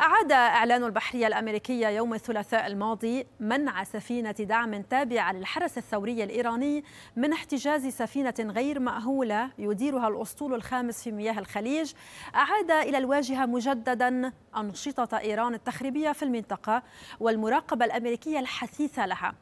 أعاد إعلان البحرية الأمريكية يوم الثلاثاء الماضي منع سفينة دعم تابعة للحرس الثوري الإيراني من احتجاز سفينة غير مأهولة يديرها الأسطول الخامس في مياه الخليج أعاد إلى الواجهة مجددا أنشطة إيران التخريبية في المنطقة والمراقبة الأمريكية الحثيثة لها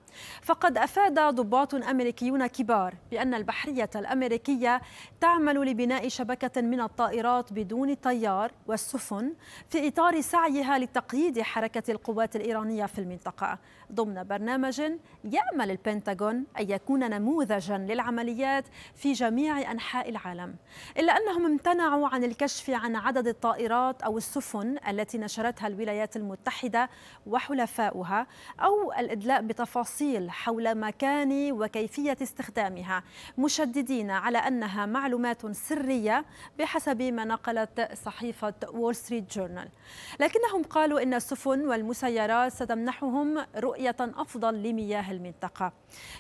فقد أفاد ضباط أمريكيون كبار بأن البحرية الأمريكية تعمل لبناء شبكة من الطائرات بدون طيار والسفن في إطار سعيها لتقييد حركة القوات الإيرانية في المنطقة ضمن برنامج يأمل البنتاغون أن يكون نموذجا للعمليات في جميع أنحاء العالم إلا أنهم امتنعوا عن الكشف عن عدد الطائرات أو السفن التي نشرتها الولايات المتحدة وحلفاؤها أو الإدلاء بتفاصيل حول مكان وكيفية استخدامها مشددين على أنها معلومات سرية بحسب ما نقلت صحيفة وول ستريت جورنال لكنهم قالوا إن السفن والمسيرات ستمنحهم رؤية أفضل لمياه المنطقة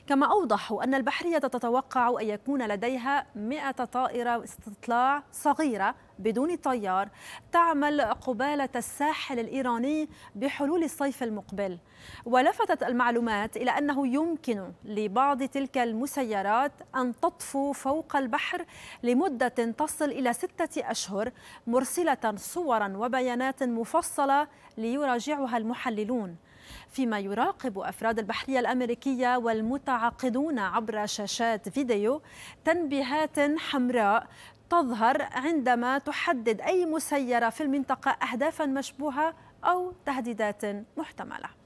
كما أوضحوا أن البحرية تتوقع أن يكون لديها 100 طائرة استطلاع صغيرة بدون طيار تعمل قبالة الساحل الإيراني بحلول الصيف المقبل ولفتت المعلومات إلى أنه يمكن لبعض تلك المسيرات أن تطفو فوق البحر لمدة تصل إلى ستة أشهر مرسلة صورا وبيانات مفصلة ليراجعها المحللون فيما يراقب أفراد البحرية الأمريكية والمتعاقدون عبر شاشات فيديو تنبيهات حمراء تظهر عندما تحدد أي مسيرة في المنطقة أهدافا مشبوهة أو تهديدات محتملة